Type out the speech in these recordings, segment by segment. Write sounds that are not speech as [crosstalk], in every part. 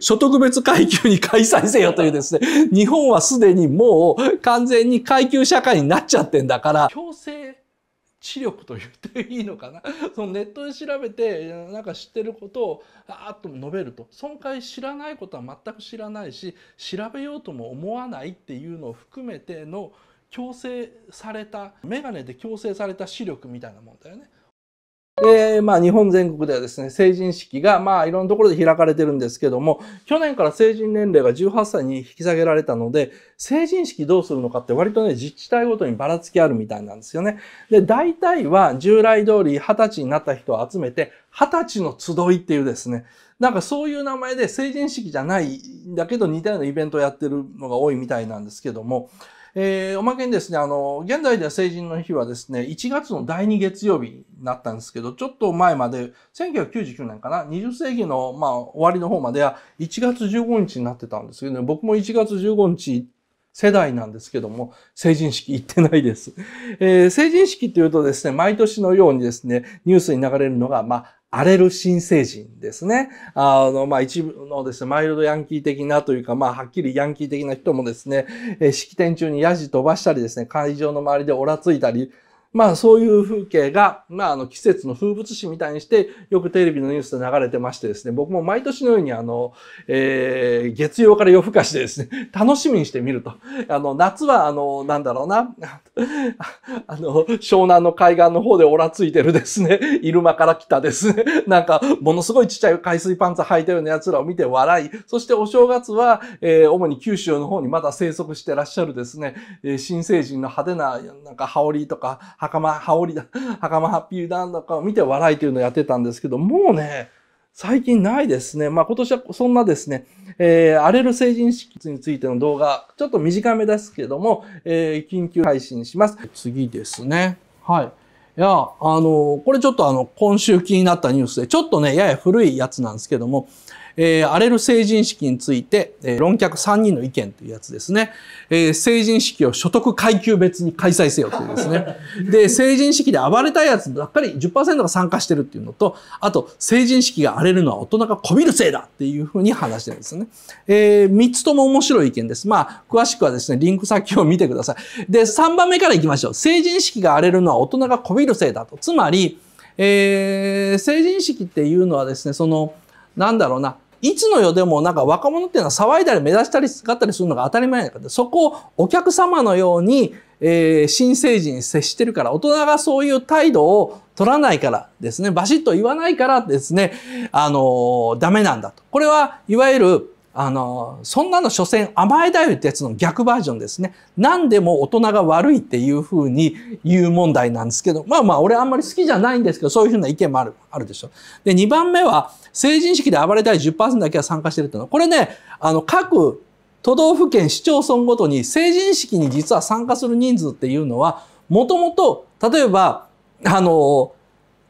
所得別階級に開催せよというですね、[laughs] 日本はすでにもう完全に階級社会になっちゃってんだから、強制知力と言っていいのかな [laughs] そのネットで調べてなんか知ってることをあーっと述べると損壊知らないことは全く知らないし調べようとも思わないっていうのを含めての強制された眼鏡で強制された視力みたいなもんだよね。で、まあ、日本全国ではですね、成人式が、まあ、いろんなところで開かれてるんですけども、去年から成人年齢が18歳に引き下げられたので、成人式どうするのかって割とね、自治体ごとにばらつきあるみたいなんですよね。で、大体は従来通り20歳になった人を集めて、20歳の集いっていうですね、なんかそういう名前で成人式じゃないんだけど似たようなイベントをやってるのが多いみたいなんですけども、えー、おまけにですね、あの、現在では成人の日はですね、1月の第2月曜日になったんですけど、ちょっと前まで、1999年かな、20世紀の、まあ、終わりの方までは、1月15日になってたんですけどね、僕も1月15日世代なんですけども、成人式行ってないです。えー、成人式っていうとですね、毎年のようにですね、ニュースに流れるのが、まあ、荒れる新成人ですね。あの、まあ、一部のですね、マイルドヤンキー的なというか、まあ、はっきりヤンキー的な人もですね、えー、式典中にヤジ飛ばしたりですね、会場の周りでおらついたり、まあそういう風景が、まああの季節の風物詩みたいにして、よくテレビのニュースで流れてましてですね、僕も毎年のようにあの、えー、月曜から夜更かしでですね、[laughs] 楽しみにしてみると。あの、夏はあの、なんだろうな、[laughs] あの、湘南の海岸の方でオラついてるですね、イルマから来たですね、[laughs] なんかものすごいちっちゃい海水パンツ履いたような奴らを見て笑い、そしてお正月は、えー、主に九州の方にまだ生息してらっしゃるですね、えー、新成人の派手な、なんか羽織とか、袴羽織だ、[laughs] 袴ハッピーダンだかを見て笑いというのをやってたんですけど、もうね、最近ないですね。まあ今年はそんなですね、えー、荒れる成人式についての動画、ちょっと短めですけども、えー、緊急配信します。次ですね。はい。いや、あの、これちょっとあの、今週気になったニュースで、ちょっとね、やや古いやつなんですけども、えー、荒れる成人式について、えー、論客3人の意見というやつですね、えー、成人式を所得階級別に開催せよというですね [laughs] で成人式で暴れたやつばっかり10%が参加してるっていうのとあと成人式が荒れるのは大人がこびるせいだっていうふうに話してるんですね、えー、3つとも面白い意見ですまあ詳しくはですねリンク先を見てくださいで3番目からいきましょう成人式が荒れるのは大人がこびるせいだとつまり、えー、成人式っていうのはですねそのなんだろうないつの世でもなんか若者っていうのは騒いだり目指したり使ったりするのが当たり前だからそこをお客様のように、えー、新成人に接してるから大人がそういう態度を取らないからですねバシッと言わないからですねあのー、ダメなんだと。これはいわゆるあの、そんなの所詮甘えだよってやつの逆バージョンですね。何でも大人が悪いっていうふうに言う問題なんですけど、まあまあ俺あんまり好きじゃないんですけど、そういうふうな意見もある、あるでしょ。で、2番目は、成人式で暴れたい10%だけは参加してるっていうのは、これね、あの、各都道府県市町村ごとに成人式に実は参加する人数っていうのは、もともと、例えば、あの、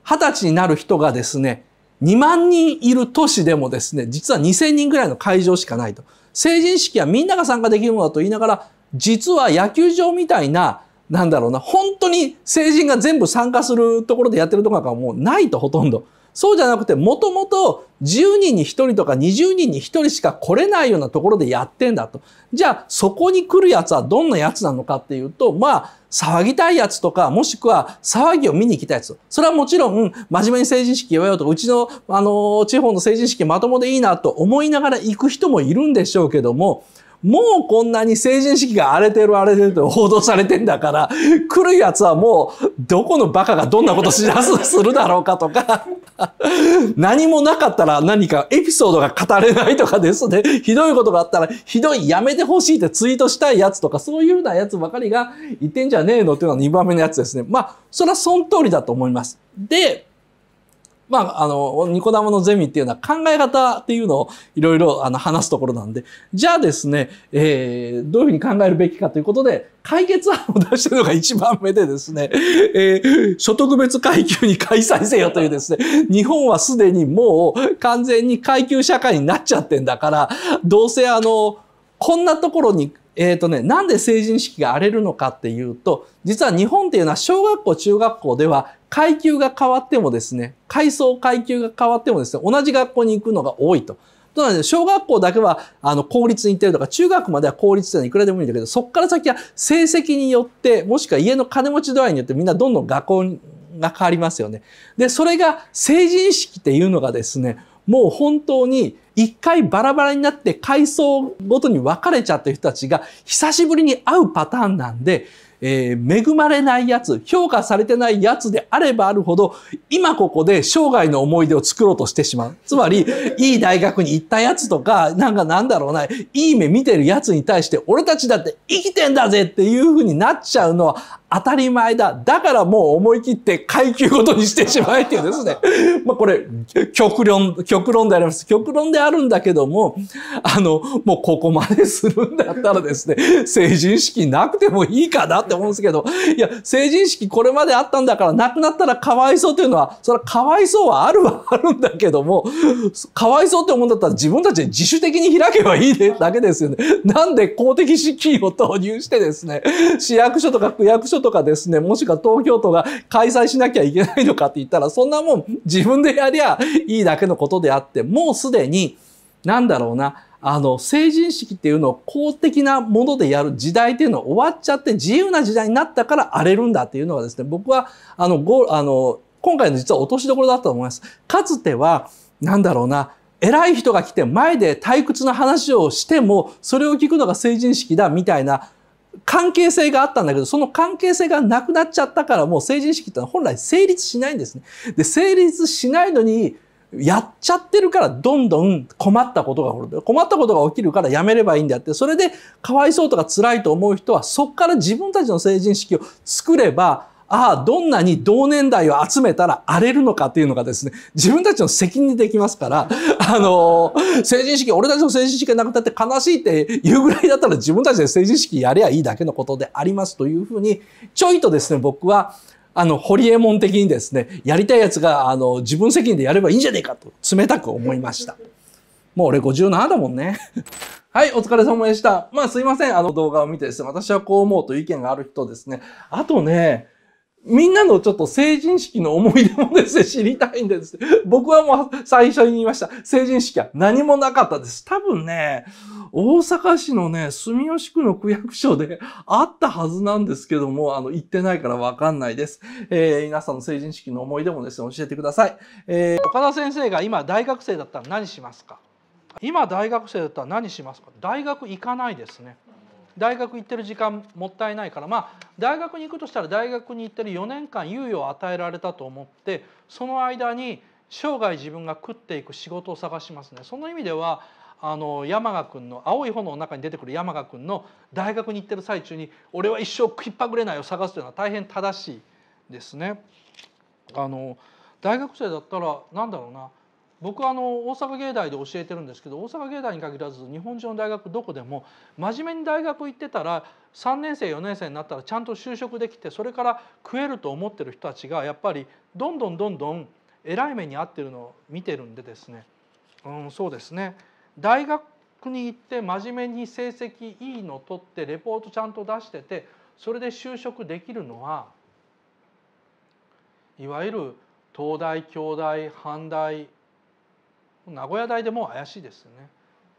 二十歳になる人がですね、2万人いる都市でもですね、実は2000人ぐらいの会場しかないと。成人式はみんなが参加できるものだと言いながら、実は野球場みたいな、なんだろうな、本当に成人が全部参加するところでやってるところがかもうないとほとんど。そうじゃなくて、もともと10人に1人とか20人に1人しか来れないようなところでやってんだと。じゃあ、そこに来るやつはどんなやつなのかっていうと、まあ、騒ぎたいやつとか、もしくは騒ぎを見に行きたやつ。それはもちろん、真面目に成人式をやようとか、うちの、あの、地方の成人式まともでいいなと思いながら行く人もいるんでしょうけども、もうこんなに成人式が荒れてる荒れてると報道されてんだから、来るやつはもう、どこのバカがどんなことしらす、するだろうかとか、何もなかったら何かエピソードが語れないとかですね、ひどいことがあったら、ひどいやめてほしいってツイートしたいやつとか、そういうようなやつばかりが言ってんじゃねえのっていうのは2番目のやつですね。まあ、それはその通りだと思います。で、まあ、あの、ニコダモのゼミっていうのは考え方っていうのをいろいろあの話すところなんで、じゃあですね、えー、どういうふうに考えるべきかということで、解決案を出してるのが一番目でですね、えー、所得別階級に開催せよというですね、日本はすでにもう完全に階級社会になっちゃってんだから、どうせあの、こんなところにえーとね、なんで成人式が荒れるのかっていうと実は日本っていうのは小学校中学校では階級が変わってもですね、階層階級が変わってもですね、同じ学校に行くのが多いと。となので、小学校だけは、あの、公立に行ってるとか、中学までは公立ってのはいくらでもいいんだけど、そこから先は成績によって、もしくは家の金持ち度合いによってみんなどんどん学校が変わりますよね。で、それが成人式っていうのがですね、もう本当に一回バラバラになって階層ごとに分かれちゃってる人たちが久しぶりに会うパターンなんで、えー、恵まれないやつ、評価されてないやつであればあるほど、今ここで生涯の思い出を作ろうとしてしまう。つまり、いい大学に行ったやつとか、なんかなんだろうな、いい目見てるやつに対して、俺たちだって生きてんだぜっていうふうになっちゃうのは当たり前だ。だからもう思い切って階級ごとにしてしまえっていうですね。[laughs] まあこれ、極論、極論であります。極論であるんだけども、あの、もうここまでするんだったらですね、成人式なくてもいいかなと。って思うんですけど、いや、成人式これまであったんだから亡くなったらかわいそうというのは、それはかわいそうはあるは [laughs] あるんだけども、かわいそうって思うんだったら自分たちで自主的に開けばいいだけですよね。なんで公的資金を投入してですね、市役所とか区役所とかですね、もしくは東京都が開催しなきゃいけないのかって言ったら、そんなもん自分でやりゃいいだけのことであって、もうすでに、なんだろうな、あの、成人式っていうのを公的なものでやる時代っていうのは終わっちゃって自由な時代になったから荒れるんだっていうのがですね、僕は、あの、ご、あの、今回の実は落としどころだったと思います。かつては、なんだろうな、偉い人が来て前で退屈な話をしても、それを聞くのが成人式だみたいな関係性があったんだけど、その関係性がなくなっちゃったから、もう成人式ってのは本来成立しないんですね。で、成立しないのに、やっちゃってるからどんどん困ったことが起こる。困ったことが起きるからやめればいいんであって、それでかわいそうとか辛いと思う人は、そこから自分たちの成人式を作れば、ああ、どんなに同年代を集めたら荒れるのかっていうのがですね、自分たちの責任でできますから、あの成人式、俺たちの成人式がなくたって悲しいって言うぐらいだったら自分たちで成人式やりゃいいだけのことでありますというふうに、ちょいとですね、僕は、あの、ホリエモン的にですね、やりたいやつが、あの、自分責任でやればいいんじゃねえかと、冷たく思いました。もう俺57だもんね。[laughs] はい、お疲れ様でした。まあすいません、あの動画を見てですね、私はこう思うという意見がある人ですね。あとね、みんなのちょっと成人式の思い出もですね、知りたいんです。僕はもう最初に言いました。成人式は何もなかったです。多分ね、大阪市のね、住吉区の区役所であったはずなんですけども、あの、行ってないからわかんないです。えー、皆さんの成人式の思い出もですね、教えてください。えー、岡田先生が今大学生だったら何しますか今大学生だったら何しますか大学行かないですね。大学行ってる時間もったいないからまあ大学に行くとしたら大学に行ってる4年間猶予を与えられたと思ってその間に生涯自分が食っていく仕事を探しますね。その意味ではあの山賀君の青い炎の中に出てくる山賀君の大学に行ってる最中に「俺は一生食いっぱぐれない」を探すというのは大変正しいですね。あの大学生だったらなんだろうな僕はあの大阪芸大で教えてるんですけど大阪芸大に限らず日本中の大学どこでも真面目に大学行ってたら3年生4年生になったらちゃんと就職できてそれから食えると思ってる人たちがやっぱりどんどんどんどん偉い目に遭ってるのを見てるんでですね、うん、そうですね大学に行って真面目に成績いいの取ってレポートちゃんと出しててそれで就職できるのはいわゆる東大京大阪大名古屋大でも怪しいですね。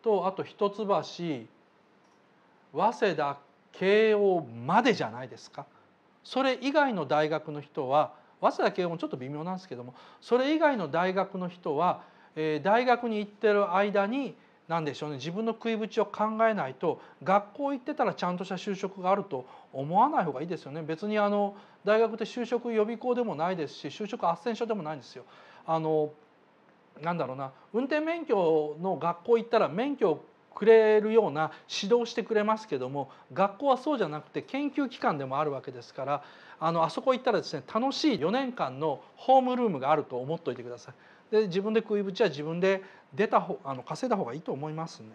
とあと一橋早稲田慶応までじゃないですか。それ以外の大学の人は早稲田慶応もちょっと微妙なんですけどもそれ以外の大学の人は、えー、大学に行ってる間に何でしょうね自分の食いぶちを考えないと学校行ってたらちゃんとした就職があると思わない方がいいですよね別にあの大学って就職予備校でもないですし就職斡旋所でもないんですよ。あのなんだろうな運転免許の学校行ったら免許をくれるような指導してくれますけども学校はそうじゃなくて研究機関でもあるわけですからあのあそこ行ったらですね楽しい4年間のホームルームがあると思っておいてください。で自分で食いぶちは自分で出た方あの稼いだ方がいいと思いますね。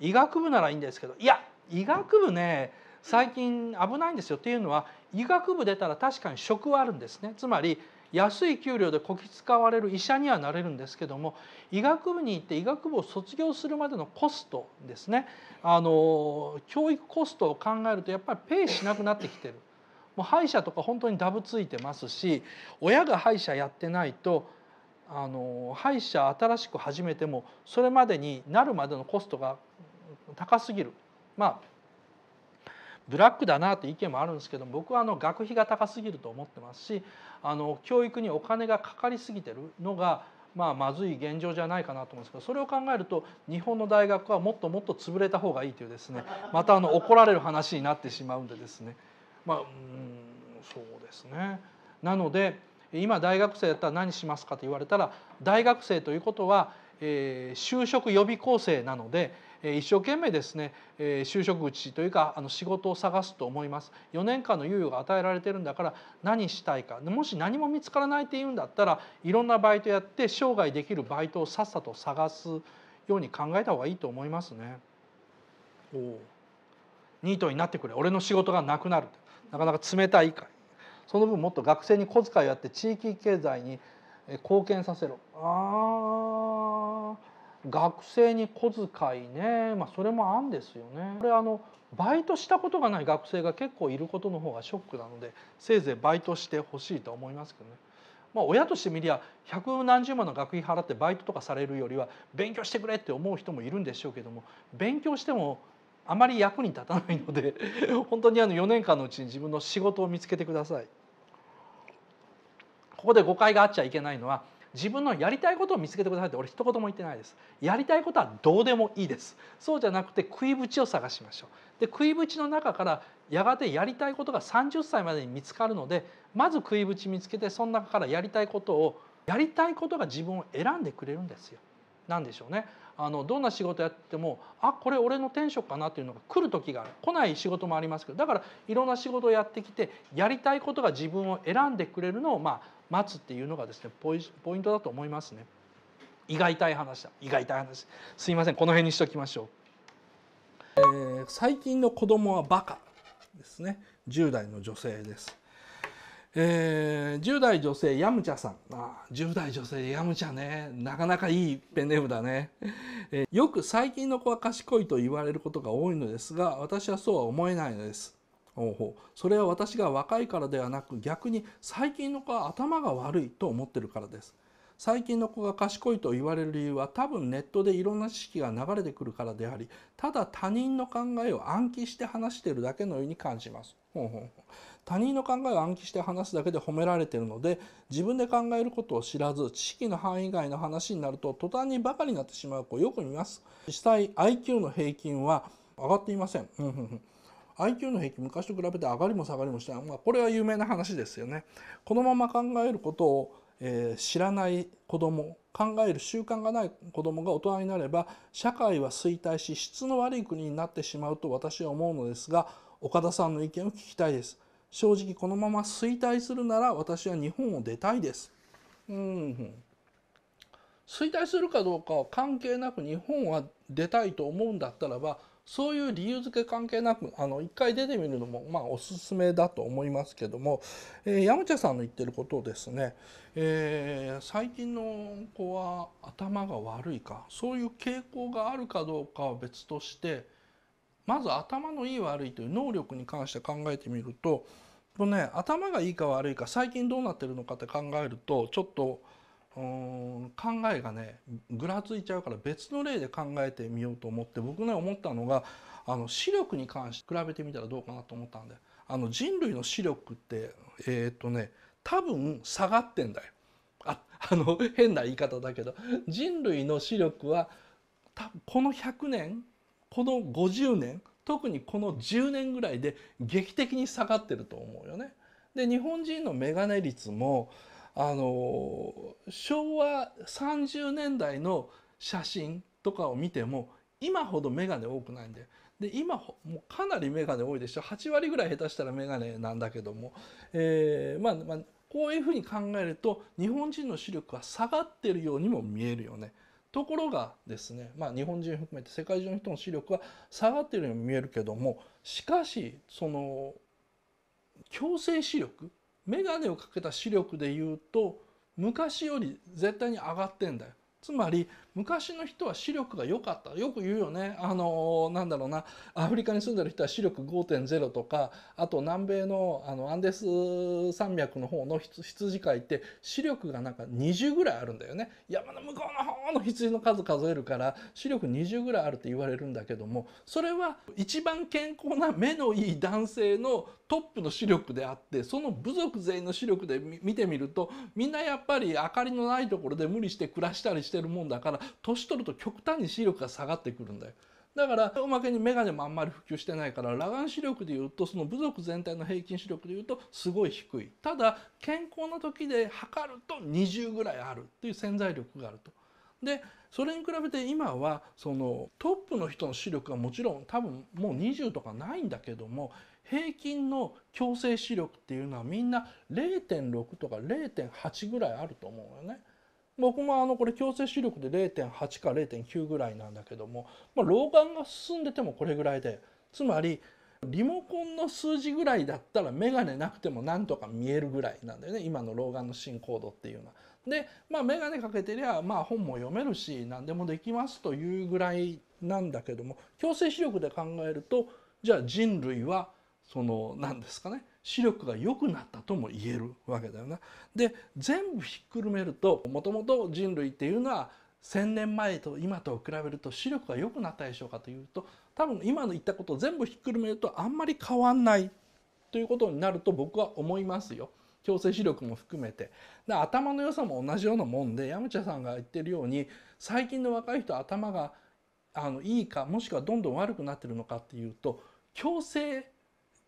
医学部ならいいんですけどいや医学部ね最近危ないんですよっていうのは医学部出たら確かに職はあるんですね。つまり安い給料でこき使われる医者にはなれるんですけども医学部に行って医学部を卒業するまでのコストですねあの教育コストを考えるとやっぱりペイしなくなってきてる。もう歯医者とか本当にダブついてますし親が歯医者やってないとあの歯医者新しく始めてもそれまでになるまでのコストが高すぎる。まあブラックだなという意見もあるんですけど僕はあの学費が高すぎると思ってますしあの教育にお金がかかりすぎてるのがまあ、まずい現状じゃないかなと思うんですけどそれを考えると日本の大学はもっともっと潰れた方がいいというですね [laughs] またあの怒られる話になってしまうんでですねまあうんそうですね。なので今大学生だったら何しますかと言われたら大学生ということは、え就職予備校生なので、一生懸命ですね就職口というかあの仕事を探すと思います4年間の猶予が与えられてるんだから何したいかもし何も見つからないっていうんだったらいろんなバイトやって生涯できるバイトをさっさと探すように考えた方がいいと思いますね。おニートになってくれ俺の仕事がなくなるなかなか冷たいかその分もっと学生に小遣いをやって地域経済に貢献させろああ学生に小遣いね、まあ、それもあんですよね。これあのバイトしたことがない学生が結構いることの方がショックなのでせいぜいバイトしてほしいと思いますけどね。まあ、親として見りゃ百何十万の学費払ってバイトとかされるよりは勉強してくれって思う人もいるんでしょうけども勉強してもあまり役に立たないので [laughs] 本当にあの4年間のうちに自分の仕事を見つけてください。ここで誤解があっちゃいけないのは自分のやりたいことを見つけてくださいって俺一言も言ってないですやりたいことはどうでもいいですそうじゃなくて食い縁を探しましょうで食い縁の中からやがてやりたいことが30歳までに見つかるのでまず食い縁見つけてその中からやりたいことをやりたいことが自分を選んでくれるんですよ何でしょうねあのどんな仕事やってもあこれ俺の転職かなっていうのが来る時がある来ない仕事もありますけどだからいろんな仕事をやってきてやりたいことが自分を選んでくれるのをまあ待つっていうのがですねポイポイントだと思いますね。胃が痛い話だ胃が痛い話すいませんこの辺にしときましょう、えー、最近の子供はバカですね10代の女性です、えー、10代女性ヤムチャさんあ10代女性ヤムチャねなかなかいいペンネームだね、えー、よく最近の子は賢いと言われることが多いのですが私はそうは思えないのですそれは私が若いからではなく逆に最近の子は頭が悪いと思ってるからです。最近の子が賢いと言われる理由は多分ネットでいろんな知識が流れてくるからでありただ他人の考えを暗記して話してるだけのように感じます。ほほほ他人の考えを暗記して話すだけで褒められてるので自分で考えることを知らず知識の範囲外の話になると途端にバカになってしまう子よく見ます。実際 IQ の平均は上がっていませんうん IQ の平均昔と比べて上がりも下がりもした、まあ、これは有名な話ですよね。このまま考えることを、えー、知らない子供考える習慣がない子供が大人になれば社会は衰退し質の悪い国になってしまうと私は思うのですが岡田さんの意見を聞きたいです。正直このまま衰退するなら私は日本を出たいです。うん衰退するかどうかは関係なく日本は出たいと思うんだったらばそういう理由付け関係なくあの一回出てみるのもまあおすすめだと思いますけども、えー、山茶さんの言ってることをですね、えー、最近の子は頭が悪いかそういう傾向があるかどうかは別としてまず頭のいい悪いという能力に関して考えてみるとこのね頭がいいか悪いか最近どうなってるのかって考えるとちょっと。考えがねぐらついちゃうから別の例で考えてみようと思って僕ね思ったのがあの視力に関して比べてみたらどうかなと思ったんであの人類の視力ってえー、っとね多分下がってんだよ。あ [laughs] あの変な言い方だけど人類の視力はこの100年この50年特にこの10年ぐらいで劇的に下がってると思うよね。で日本人の眼鏡率もあの昭和30年代の写真とかを見ても今ほど眼鏡多くないんでで今もうかなり眼鏡多いでしょ8割ぐらい下手したら眼鏡なんだけども、えー、まあ、まあ、こういうふうに考えると日本人の視力は下がってるようにも見えるよね。ところがですね、まあ、日本人含めて世界中の人の視力は下がってるように見えるけどもしかしその強制視力眼鏡をかけた視力で言うと昔より絶対に上がってんだよ。つまり昔の人は視力が良かったよく言うよねあのなんだろうなアフリカに住んでる人は視力5.0とかあと南米のあのアンデス山脈の方の羊飼いって視力がなんか20ぐらいあるんだよね山の向こうの方の羊の数数えるから視力20ぐらいあるって言われるんだけどもそれは一番健康な目のいい男性のトップの視力であってその部族全員の視力で見てみるとみんなやっぱり明かりのないところで無理して暮らしたりしてしてるもんだから年取ると極端に視力が下がってくるんだよ。だからおまけに眼鏡もあんまり普及してないから裸眼視力でいうとその部族全体の平均視力でいうとすごい低いただ健康な時で測ると20ぐらいあるっていう潜在力があると。でそれに比べて今はそのトップの人の視力はもちろん多分もう20とかないんだけども平均の強制視力っていうのはみんな0.6とか0.8ぐらいあると思うよね。僕もあのこれ強制視力で0.8か0.9ぐらいなんだけども、まあ、老眼が進んでてもこれぐらいでつまりリモコンの数字ぐらいだったら眼鏡なくてもなんとか見えるぐらいなんだよね今の老眼の進行度っていうのは。で、まあ、眼鏡かけてりゃまあ本も読めるし何でもできますというぐらいなんだけども強制視力で考えるとじゃあ人類はその何ですかね視力が良くなったとも言えるわけだよな。で全部ひっくるめるともともと人類っていうのは1,000年前と今と比べると視力が良くなったでしょうかというと多分今の言ったことを全部ひっくるめるとあんまり変わんないということになると僕は思いますよ。強制視力も含めてで頭の良さも同じようなもんでヤムチャさんが言ってるように最近の若い人頭があのいいかもしくはどんどん悪くなってるのかっていうと強制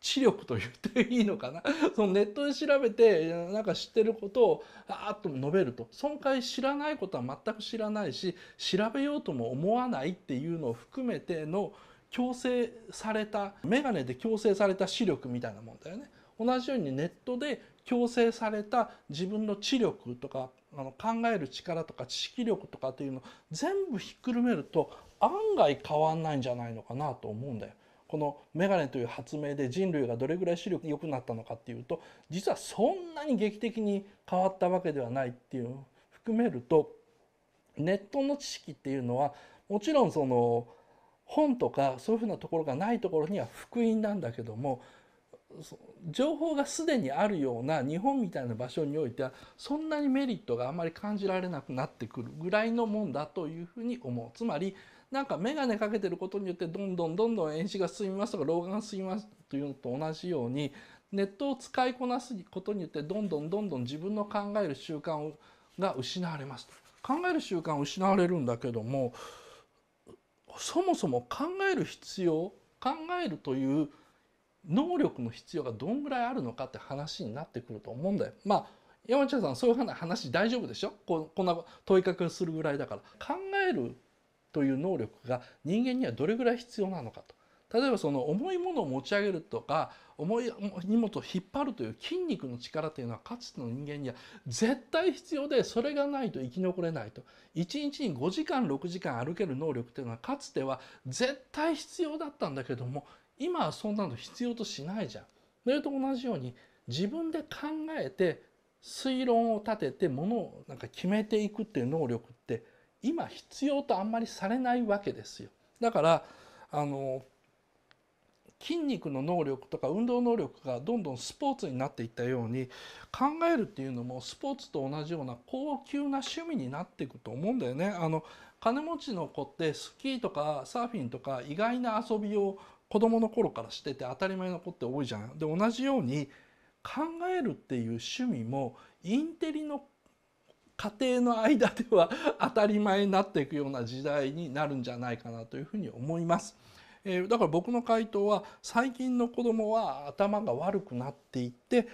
知力と言っていいのかな [laughs] そのネットで調べてなんか知ってることをあーっと述べるとその回知らないことは全く知らないし調べようとも思わないっていうのを含めての強制された眼鏡で強制された視力みたいなもんだよね。同じようにネットで強制された自分の知力とかあの考える力とか知識力とかっていうの全部ひっくるめると案外変わんないんじゃないのかなと思うんだよ。このメガネという発明で人類がどれぐらい視力良くなったのかっていうと実はそんなに劇的に変わったわけではないっていう含めるとネットの知識っていうのはもちろんその本とかそういうふうなところがないところには福音なんだけども情報がすでにあるような日本みたいな場所においてはそんなにメリットがあんまり感じられなくなってくるぐらいのもんだというふうに思うつまりなんか眼鏡かけてることによってどんどんどんどん遠視が進みますとか老眼が進みますというのと同じようにネットを使いこなすことによってどんどんどんどん自分の考える習慣が失われますと考える習慣失われるんだけどもそもそも考える必要考えるという能力の必要がどんぐらいあるのかって話になってくると思うんだよ。まあ山ちゃんさんそういう話大丈夫でしょこんな問いかけするぐらいだから考えるという能力が人間にはどれぐらい必要なのかと。例えばその重いものを持ち上げるとか重い荷物を引っ張るという筋肉の力というのはかつての人間には絶対必要でそれがないと生き残れないと1日に5時間6時間歩ける能力というのはかつては絶対必要だったんだけども今はそんなの必要としないじゃん。それと同じように自分で考えて推論を立ててものをなんか決めていくっていう能力って今必要とあんまりされないわけですよ。だからあの筋肉の能力とか運動能力がどんどんスポーツになっていったように考えるっていうのもスポーツと同じような高級な趣味になっていくと思うんだよね。あの金持ちの子ってスキーとかサーフィンとか意外な遊びを子供の頃からしてて当たり前の子って多いじゃん。で同じように考えるっていう趣味もインテリの家庭の間では [laughs] 当たり前になっていくような時代になるんじゃないかなというふうに思います。えー、だから僕の回答は最近の子供は頭が悪くなっていって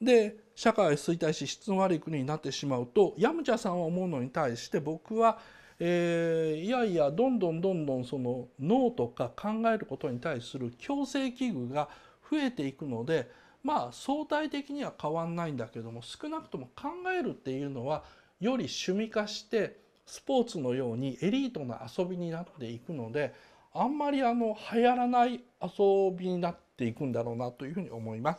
で社会衰退し質の悪い国になってしまうとヤムチャさんは思うのに対して僕は、えー、いやいやどんどんどんどんその脳とか考えることに対する強制器具が増えていくのでまあ相対的には変わんないんだけども少なくとも考えるっていうのはより趣味化してスポーツのようにエリートな遊びになっていくのであんまりあの流行らない遊びになっていくんだろうなというふうに思います。